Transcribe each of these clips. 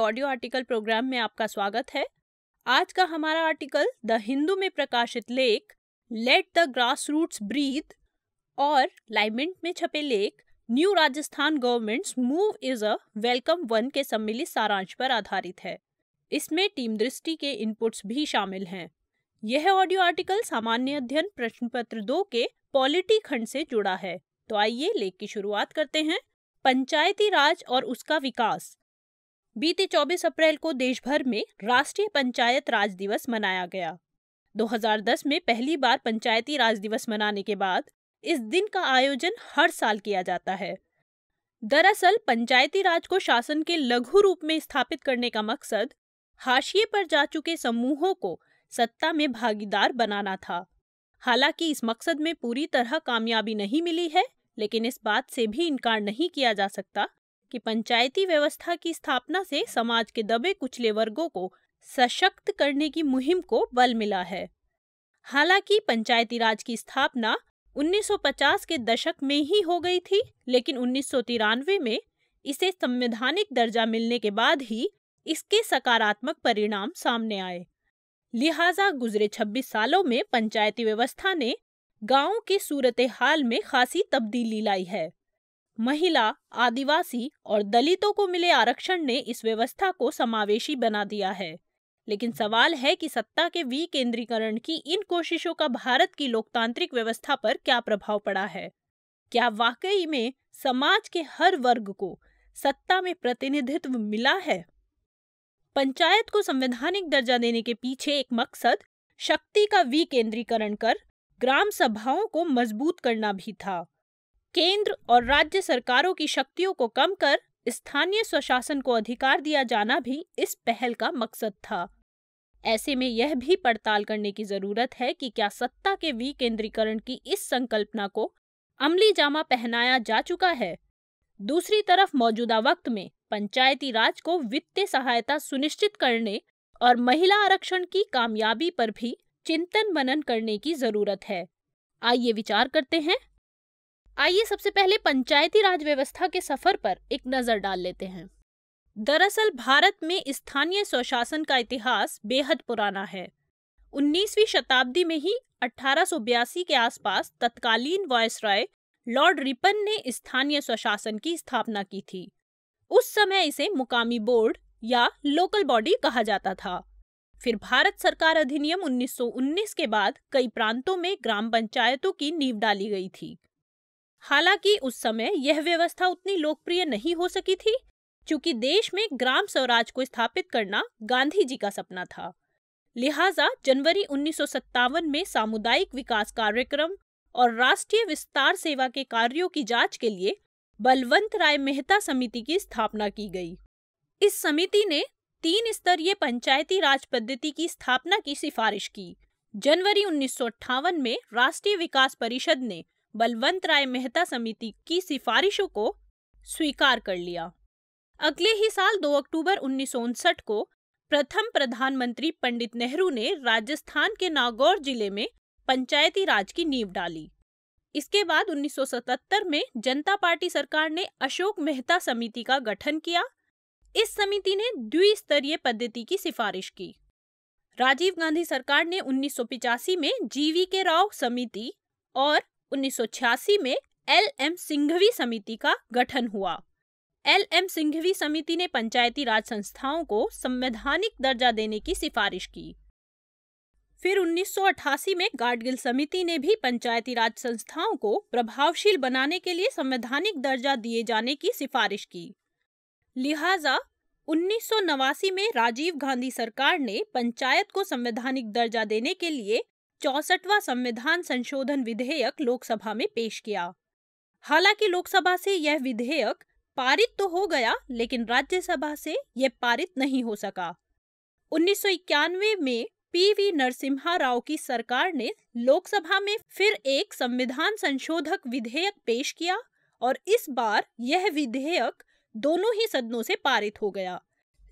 audio article programme में आपका स्वागत है आज का हमारा आर्टिकल द हिंदू में प्रकाशित लेख let the grass roots breathe और लाइमेंट में छपे लेख new Rajasthan government's move is a welcome one के सम्मिलित सारांश पर आधारित है इसमें टीम दृष्टि के इनपुट्स भी शामिल हैं यह ऑडियो आर्टिकल सामान्य अध्ययन प्रश्न पत्र दो के पॉलिटी खंड से जुड़ा है तो आइए लेख की शुरुआत करते हैं पंचायती राज और उसका विकास बीते 24 अप्रैल को देश भर में राष्ट्रीय पंचायत राज दिवस मनाया गया 2010 में पहली बार पंचायती राज दिवस मनाने के बाद इस दिन का आयोजन हर साल किया जाता है दरअसल पंचायती राज को शासन के लघु रूप में स्थापित करने का मकसद हाशिए पर जा चुके समूहों को सत्ता में भागीदार बनाना था हालांकि इस मकसद में पूरी तरह कामयाबी नहीं मिली है लेकिन इस बात से भी इनकार नहीं किया जा सकता कि पंचायती व्यवस्था की स्थापना से समाज के दबे कुचले वर्गों को सशक्त करने की मुहिम को बल मिला है हालांकि पंचायती राज की स्थापना 1950 के दशक में ही हो गई थी लेकिन उन्नीस में इसे संवैधानिक दर्जा मिलने के बाद ही इसके सकारात्मक परिणाम सामने आए लिहाजा गुजरे 26 सालों में पंचायती व्यवस्था ने गांवों के सूरत हाल में खासी तब्दीली लाई है महिला आदिवासी और दलितों को मिले आरक्षण ने इस व्यवस्था को समावेशी बना दिया है लेकिन सवाल है कि सत्ता के विकेंद्रीकरण की इन कोशिशों का भारत की लोकतांत्रिक व्यवस्था पर क्या प्रभाव पड़ा है क्या वाकई में समाज के हर वर्ग को सत्ता में प्रतिनिधित्व मिला है पंचायत को संवैधानिक दर्जा देने के पीछे एक मकसद शक्ति का विकेंद्रीकरण कर ग्राम सभाओं को मजबूत करना भी था केंद्र और राज्य सरकारों की शक्तियों को कम कर स्थानीय स्वशासन को अधिकार दिया जाना भी इस पहल का मकसद था ऐसे में यह भी पड़ताल करने की जरूरत है कि क्या सत्ता के विकेंद्रीकरण की इस संकल्पना को अमली जामा पहनाया जा चुका है दूसरी तरफ मौजूदा वक्त में पंचायती राज को वित्तीय सहायता सुनिश्चित करने और महिला आरक्षण की कामयाबी पर भी चिंतन मनन करने की जरूरत है आइए विचार करते हैं आइए सबसे पहले पंचायती राज व्यवस्था के सफर पर एक नजर डाल लेते हैं दरअसल भारत में स्थानीय स्वशासन का इतिहास बेहद पुराना है 19वीं शताब्दी में ही अठारह के आसपास तत्कालीन वायसराय लॉर्ड रिपन ने स्थानीय स्वशासन की स्थापना की थी उस समय इसे मुकामी बोर्ड या लोकल बॉडी कहा जाता था फिर भारत सरकार अधिनियम 1919 के बाद कई प्रांतों में ग्राम पंचायतों की नींव डाली गई थी हालांकि उस समय यह व्यवस्था उतनी लोकप्रिय नहीं हो सकी थी क्योंकि देश में ग्राम स्वराज को स्थापित करना गांधी जी का सपना था लिहाजा जनवरी उन्नीस में सामुदायिक विकास कार्यक्रम और राष्ट्रीय विस्तार सेवा के कार्यों की जांच के लिए बलवंत राय मेहता समिति की स्थापना की गई इस समिति ने तीन स्तरीय पंचायती राज पद्धति की स्थापना की सिफारिश की जनवरी उन्नीस में राष्ट्रीय विकास परिषद ने बलवंत राय मेहता समिति की सिफारिशों को स्वीकार कर लिया अगले ही साल 2 अक्टूबर उन्नीस को प्रथम प्रधानमंत्री पंडित नेहरू ने राजस्थान के नागौर जिले में पंचायती राज की नींव डाली इसके बाद 1977 में जनता पार्टी सरकार ने अशोक मेहता समिति का गठन किया इस समिति ने द्विस्तरीय पद्धति की सिफारिश की राजीव गांधी सरकार ने उन्नीस में जीवी के राव समिति और 1986 में एल एम सिंघवी समिति का गठन हुआ एल एम सिंघवी समिति ने पंचायती राज संस्थाओं को संवैधानिक दर्जा देने की सिफारिश की फिर 1988 में गाडगिल समिति ने भी पंचायती राज संस्थाओं को प्रभावशील बनाने के लिए संवैधानिक दर्जा दिए जाने की सिफारिश की लिहाजा उन्नीस में राजीव गांधी सरकार ने पंचायत को संवैधानिक दर्जा देने के लिए चौसठवा संविधान संशोधन विधेयक लोकसभा में पेश किया हालांकि लोकसभा से यह विधेयक पारित तो हो गया लेकिन राज्यसभा से यह पारित नहीं हो सका 1991 में पीवी नरसिम्हा राव की सरकार ने लोकसभा में फिर एक संविधान संशोधक विधेयक पेश किया और इस बार यह विधेयक दोनों ही सदनों से पारित हो गया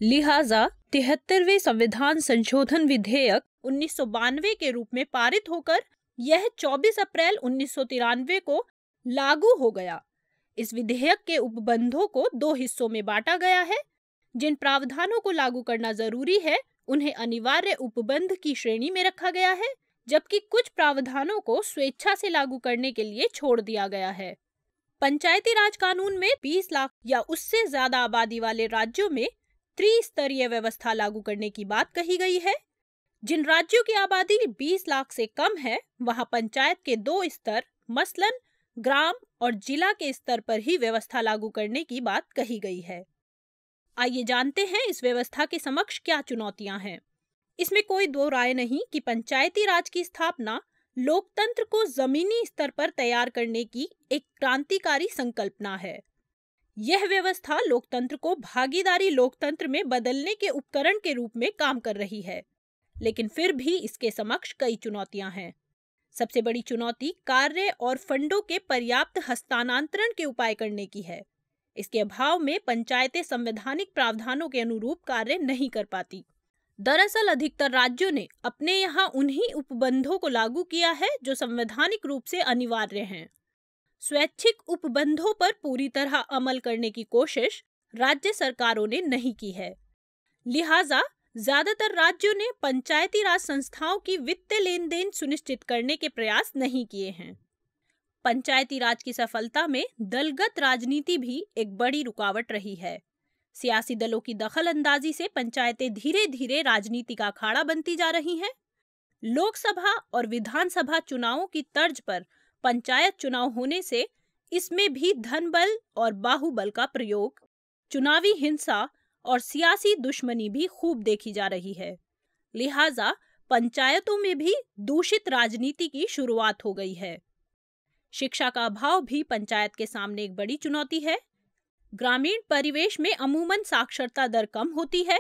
लिहाजा तिहत्तरवे संविधान संशोधन विधेयक उन्नीस के रूप में पारित होकर यह 24 अप्रैल उन्नीस को लागू हो गया इस विधेयक के उपबंधों को दो हिस्सों में बांटा गया है जिन प्रावधानों को लागू करना जरूरी है उन्हें अनिवार्य उपबंध की श्रेणी में रखा गया है जबकि कुछ प्रावधानों को स्वेच्छा से लागू करने के लिए छोड़ दिया गया है पंचायती राज कानून में 20 लाख या उससे ज्यादा आबादी वाले राज्यों में त्रिस्तरीय व्यवस्था लागू करने की बात कही गई है जिन राज्यों की आबादी 20 लाख से कम है वहां पंचायत के दो स्तर मसलन ग्राम और जिला के स्तर पर ही व्यवस्था लागू करने की बात कही गई है आइए जानते हैं इस व्यवस्था के समक्ष क्या चुनौतियां हैं इसमें कोई दो राय नहीं कि पंचायती राज की स्थापना लोकतंत्र को जमीनी स्तर पर तैयार करने की एक क्रांतिकारी संकल्पना है यह व्यवस्था लोकतंत्र को भागीदारी लोकतंत्र में बदलने के उपकरण के रूप में काम कर रही है लेकिन फिर भी इसके समक्ष कई चुनौतियां हैं सबसे बड़ी चुनौती कार्य और फंडों के पर्याप्त हस्तांतरण के उपाय करने की है इसके अभाव में पंचायतें संवैधानिक प्रावधानों के अनुरूप कार्य नहीं कर पाती दरअसल अधिकतर राज्यों ने अपने यहाँ उन्हीं उपबंधों को लागू किया है जो संवैधानिक रूप से अनिवार्य हैं स्वैच्छिक उपबंधों पर पूरी तरह अमल करने की कोशिश राज्य सरकारों ने नहीं की है लिहाजा ज्यादातर राज्यों ने पंचायती राज संस्थाओं की वित्त लेन देन सुनिश्चित करने के प्रयास नहीं किए हैं पंचायती राज की सफलता में दलगत राजनीति भी एक बड़ी रुकावट रही है सियासी दलों की दखल अंदाजी से पंचायतें धीरे धीरे राजनीति का अखाड़ा बनती जा रही हैं लोकसभा और विधानसभा चुनावों की तर्ज पर पंचायत चुनाव होने से इसमें भी धन बल और बाहुबल का प्रयोग चुनावी हिंसा और सियासी दुश्मनी भी खूब देखी जा रही है लिहाजा पंचायतों में भी दूषित राजनीति की शुरुआत हो गई है शिक्षा का अभाव भी पंचायत के सामने एक बड़ी चुनौती है ग्रामीण परिवेश में अमूमन साक्षरता दर कम होती है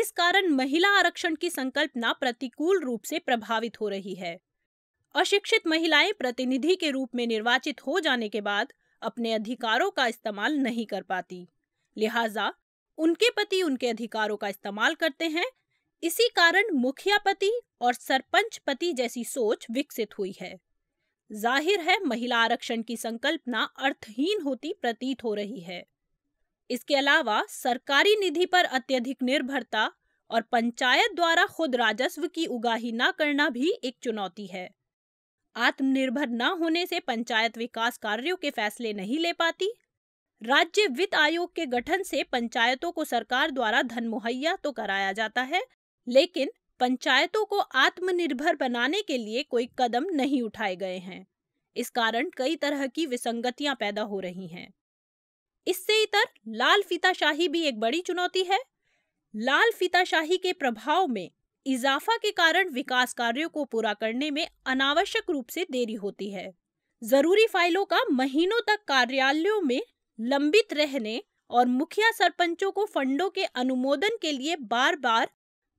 इस कारण महिला आरक्षण की संकल्पना प्रतिकूल रूप से प्रभावित हो रही है अशिक्षित महिलाएं प्रतिनिधि के रूप में निर्वाचित हो जाने के बाद अपने अधिकारों का इस्तेमाल नहीं कर पाती लिहाजा उनके पति उनके अधिकारों का इस्तेमाल करते हैं इसी कारण मुखिया पति और सरपंच पति जैसी सोच विकसित हुई है जाहिर है महिला आरक्षण की संकल्पना अर्थहीन होती प्रतीत हो रही है इसके अलावा सरकारी निधि पर अत्यधिक निर्भरता और पंचायत द्वारा खुद राजस्व की उगाही न करना भी एक चुनौती है आत्मनिर्भर न होने से पंचायत विकास कार्यों के फैसले नहीं ले पाती राज्य वित्त आयोग के गठन से पंचायतों को सरकार द्वारा धन मुहैया तो कराया जाता है लेकिन पंचायतों को आत्मनिर्भर बनाने के लिए कोई कदम नहीं उठाए गए हैं इस कारण कई तरह की विसंगतियां पैदा हो रही हैं इससे इतर लाल फीताशाही भी एक बड़ी चुनौती है लाल फीताशाही के प्रभाव में इजाफा के कारण विकास कार्यों को पूरा करने में अनावश्यक रूप से देरी होती है जरूरी फाइलों का महीनों तक कार्यालयों में लंबित रहने और मुखिया सरपंचों को फंडों के अनुमोदन के लिए बार बार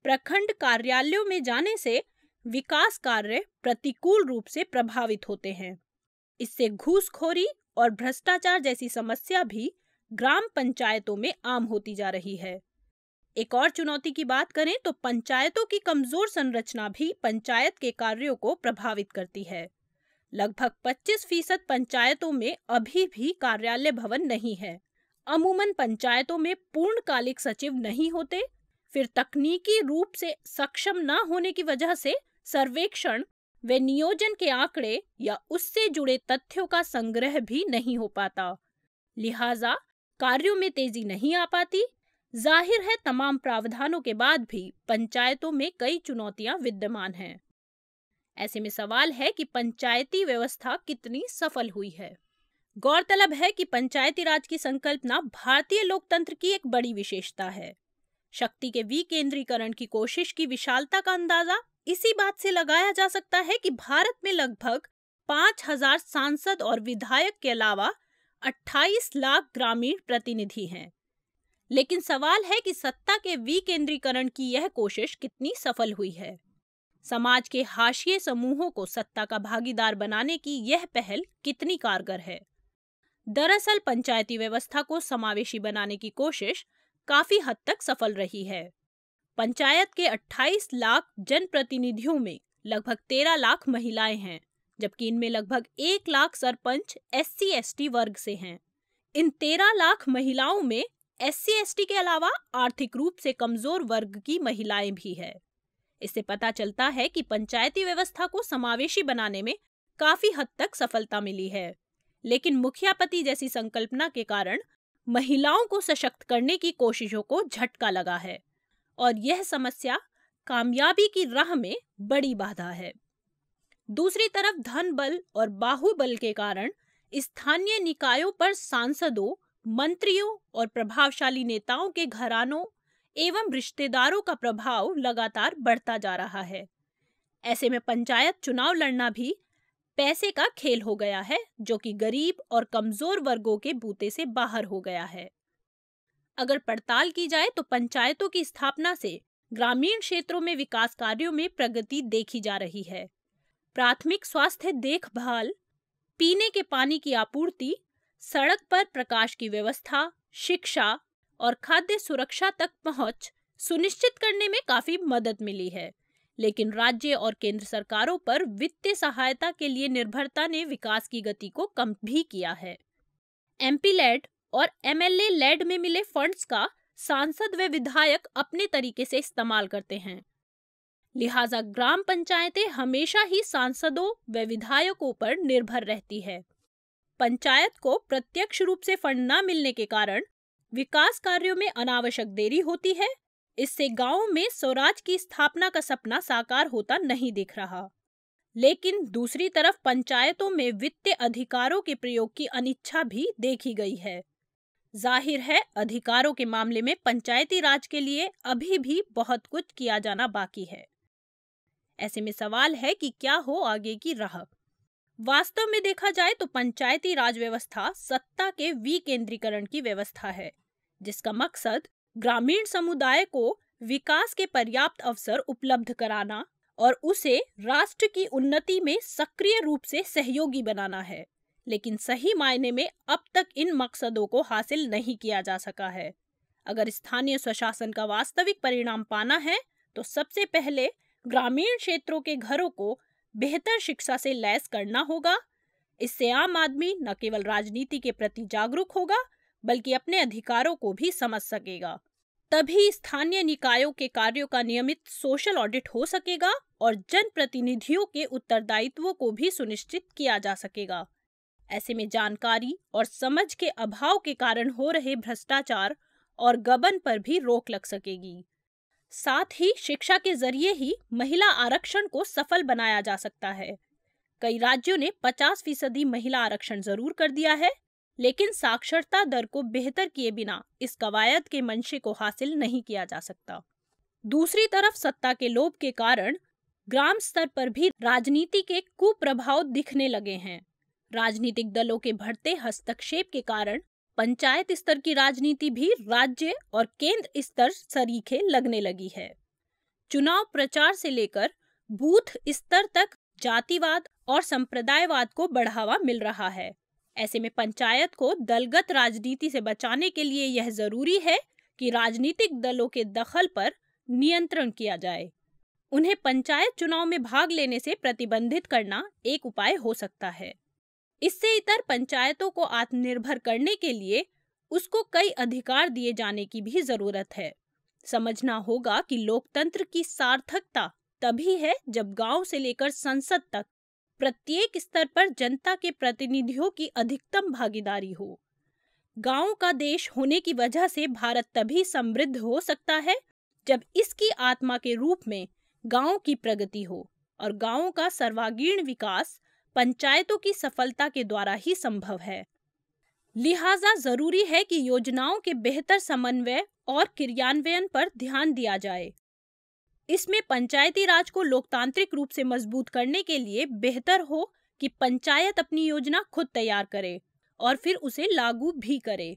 प्रखंड कार्यालयों में जाने से विकास कार्य प्रतिकूल रूप से प्रभावित होते हैं इससे घूसखोरी और भ्रष्टाचार जैसी समस्या भी ग्राम पंचायतों में आम होती जा रही है एक और चुनौती की बात करें तो पंचायतों की कमजोर संरचना भी पंचायत के कार्यों को प्रभावित करती है लगभग 25 फीसद पंचायतों में अभी भी कार्यालय भवन नहीं है अमूमन पंचायतों में पूर्णकालिक सचिव नहीं होते फिर तकनीकी रूप से सक्षम न होने की वजह से सर्वेक्षण व नियोजन के आंकड़े या उससे जुड़े तथ्यों का संग्रह भी नहीं हो पाता लिहाजा कार्यों में तेजी नहीं आ पाती जाहिर है तमाम प्रावधानों के बाद भी पंचायतों में कई चुनौतियां विद्यमान हैं ऐसे में सवाल है कि पंचायती व्यवस्था कितनी सफल हुई है गौरतलब है कि पंचायती राज की संकल्पना भारतीय लोकतंत्र की एक बड़ी विशेषता है शक्ति के विकेंद्रीकरण की कोशिश की विशालता का अंदाजा इसी बात से लगाया जा सकता है कि भारत में लगभग पांच हजार सांसद और विधायक के अलावा अट्ठाईस लाख ग्रामीण प्रतिनिधि हैं लेकिन सवाल है कि सत्ता के विकेंद्रीकरण की यह कोशिश कितनी सफल हुई है समाज के हाशिए समूहों को सत्ता का भागीदार बनाने की यह पहल कितनी कारगर है दरअसल पंचायती व्यवस्था को समावेशी बनाने की कोशिश काफी हद तक सफल रही है पंचायत के 28 लाख जनप्रतिनिधियों में लगभग 13 लाख महिलाएं हैं जबकि इनमें लगभग एक लाख सरपंच एस सी वर्ग से हैं इन 13 लाख महिलाओं में एस सी के अलावा आर्थिक रूप से कमजोर वर्ग की महिलाएं भी है इससे पता चलता है कि पंचायती व्यवस्था को समावेशी बनाने में काफी हद तक सफलता मिली है लेकिन मुखियापति जैसी संकल्पना के कारण महिलाओं को सशक्त करने की कोशिशों को झटका लगा है और यह समस्या कामयाबी की राह में बड़ी बाधा है दूसरी तरफ धन बल और बाहुबल के कारण स्थानीय निकायों पर सांसदों मंत्रियों और प्रभावशाली नेताओं के घरानों एवं रिश्तेदारों का प्रभाव लगातार बढ़ता जा रहा है ऐसे में पंचायत चुनाव लड़ना भी पैसे का खेल हो गया है जो कि गरीब और कमजोर वर्गों के बूते से बाहर हो गया है अगर पड़ताल की जाए तो पंचायतों की स्थापना से ग्रामीण क्षेत्रों में विकास कार्यों में प्रगति देखी जा रही है प्राथमिक स्वास्थ्य देखभाल पीने के पानी की आपूर्ति सड़क पर प्रकाश की व्यवस्था शिक्षा और खाद्य सुरक्षा तक पहुंच सुनिश्चित करने में काफी मदद मिली है लेकिन राज्य और केंद्र सरकारों पर वित्तीय सहायता के लिए निर्भरता ने विकास की गति को कम भी किया है एमपी लेड और एमएलए लेड में मिले फंड्स का सांसद व विधायक अपने तरीके से इस्तेमाल करते हैं लिहाजा ग्राम पंचायतें हमेशा ही सांसदों व विधायकों पर निर्भर रहती है पंचायत को प्रत्यक्ष रूप से फंड न मिलने के कारण विकास कार्यों में अनावश्यक देरी होती है इससे गांवों में स्वराज की स्थापना का सपना साकार होता नहीं दिख रहा लेकिन दूसरी तरफ पंचायतों में वित्तीय अधिकारों के प्रयोग की अनिच्छा भी देखी गई है जाहिर है अधिकारों के मामले में पंचायती राज के लिए अभी भी बहुत कुछ किया जाना बाकी है ऐसे में सवाल है कि क्या हो आगे की राह वास्तव में देखा जाए तो पंचायती राज व्यवस्था सत्ता के विकेंद्रीकरण की व्यवस्था है जिसका मकसद ग्रामीण समुदाय को विकास के पर्याप्त अवसर उपलब्ध कराना और उसे राष्ट्र की उन्नति में सक्रिय रूप से सहयोगी बनाना है लेकिन सही मायने में अब तक इन मकसदों को हासिल नहीं किया जा सका है अगर स्थानीय स्वशासन का वास्तविक परिणाम पाना है तो सबसे पहले ग्रामीण क्षेत्रों के घरों को बेहतर शिक्षा से लैस करना होगा इससे आम आदमी न केवल राजनीति के प्रति जागरूक होगा बल्कि अपने अधिकारों को भी समझ सकेगा तभी स्थानीय निकायों के कार्यों का नियमित सोशल ऑडिट हो सकेगा और जनप्रतिनिधियों के उत्तरदायित्व को भी सुनिश्चित किया जा सकेगा ऐसे में जानकारी और समझ के अभाव के कारण हो रहे भ्रष्टाचार और गबन पर भी रोक लग सकेगी साथ ही शिक्षा के जरिए ही महिला आरक्षण को सफल बनाया जा सकता है कई राज्यों ने 50 फीसदी महिला आरक्षण जरूर कर दिया है लेकिन साक्षरता दर को बेहतर किए बिना इस कवायद के मंशे को हासिल नहीं किया जा सकता दूसरी तरफ सत्ता के लोभ के कारण ग्राम स्तर पर भी राजनीति के कुप्रभाव दिखने लगे हैं राजनीतिक दलों के बढ़ते हस्तक्षेप के कारण पंचायत स्तर की राजनीति भी राज्य और केंद्र स्तर सरीखे लगने लगी है चुनाव प्रचार से लेकर बूथ स्तर तक जातिवाद और संप्रदायवाद को बढ़ावा मिल रहा है ऐसे में पंचायत को दलगत राजनीति से बचाने के लिए यह जरूरी है कि राजनीतिक दलों के दखल पर नियंत्रण किया जाए उन्हें पंचायत चुनाव में भाग लेने से प्रतिबंधित करना एक उपाय हो सकता है इससे इतर पंचायतों को आत्मनिर्भर करने के लिए उसको कई अधिकार दिए जाने की भी जरूरत है समझना होगा कि लोकतंत्र की सार्थकता तभी है जब गांव से लेकर संसद तक प्रत्येक स्तर पर जनता के प्रतिनिधियों की अधिकतम भागीदारी हो गांव का देश होने की वजह से भारत तभी समृद्ध हो सकता है जब इसकी आत्मा के रूप में गांव की प्रगति हो और गांव का सर्वागीण विकास पंचायतों की सफलता के द्वारा ही संभव है लिहाजा जरूरी है कि योजनाओं के बेहतर समन्वय और क्रियान्वयन पर ध्यान दिया जाए इसमें पंचायती राज को लोकतांत्रिक रूप से मजबूत करने के लिए बेहतर हो कि पंचायत अपनी योजना खुद तैयार करे और फिर उसे लागू भी करे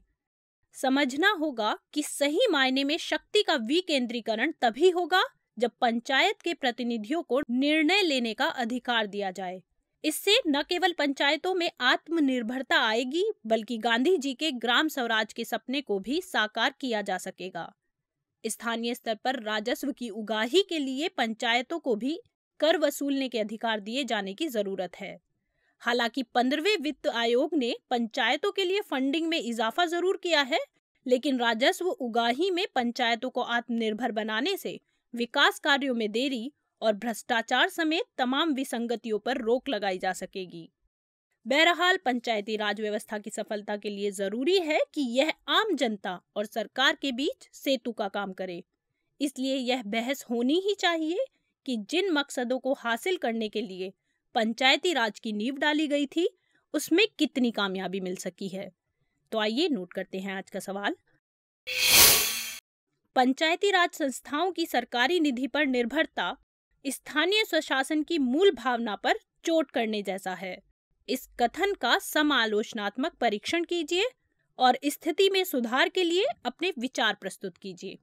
समझना होगा कि सही मायने में शक्ति का विकेंद्रीकरण तभी होगा जब पंचायत के प्रतिनिधियों को निर्णय लेने का अधिकार दिया जाए इससे न केवल पंचायतों में आत्मनिर्भरता आएगी बल्कि गांधी जी के ग्राम स्वराज के सपने को भी साकार किया जा सकेगा स्थानीय स्तर पर राजस्व की उगाही के लिए पंचायतों को भी कर वसूलने के अधिकार दिए जाने की जरूरत है हालांकि पंद्रहवें वित्त आयोग ने पंचायतों के लिए फंडिंग में इजाफा जरूर किया है लेकिन राजस्व उगाही में पंचायतों को आत्मनिर्भर बनाने से विकास कार्यों में देरी और भ्रष्टाचार समेत तमाम विसंगतियों पर रोक लगाई जा सकेगी बहरहाल पंचायती राज व्यवस्था की सफलता के लिए जरूरी है कि यह आम जनता और सरकार के बीच सेतु का काम करे इसलिए यह बहस होनी ही चाहिए कि जिन मकसदों को हासिल करने के लिए पंचायती राज की नींव डाली गई थी उसमें कितनी कामयाबी मिल सकी है तो आइए नोट करते हैं आज का सवाल पंचायती राज संस्थाओं की सरकारी निधि पर निर्भरता स्थानीय स्वशासन की मूल भावना पर चोट करने जैसा है इस कथन का समालोचनात्मक परीक्षण कीजिए और स्थिति में सुधार के लिए अपने विचार प्रस्तुत कीजिए